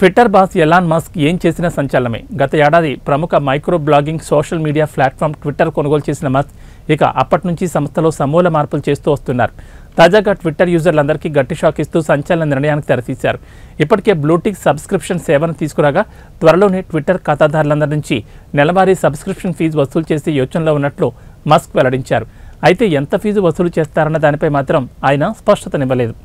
Twitter boss Elon Musk ఏం చేసినా సంచలనమే గత ఏడాది ప్రముఖ micro blogging social media platform Twitter కొనుగోలు చేసిన మస్క్ ఇక అప్పటి నుంచి సంస్థలో సమూల మార్పులు చేస్తూ వస్తున్నారు తాజాగా ట్విట్టర్ యూజర్లందరికీ గట్టి షాక్ ఇస్తూ సంచలన నిర్ణయానికి తెరతీశారు ఇప్పటికే బ్లూటిక్ సబ్స్క్రిప్షన్ సేవను తీసుకురాగా త్వరలోనే ట్విట్టర్ ఖాతాదారులందరి నుంచి నెలవారీ సబ్స్క్రిప్షన్ ఫీజు వసూలు చేసే యోచనలో ఉన్నట్లు మస్క్ వెల్లడించారు అయితే ఎంత ఫీజు వసూలు చేస్తారన్న దానిపై మాత్రం ఆయన స్పష్టతనివ్వలేదు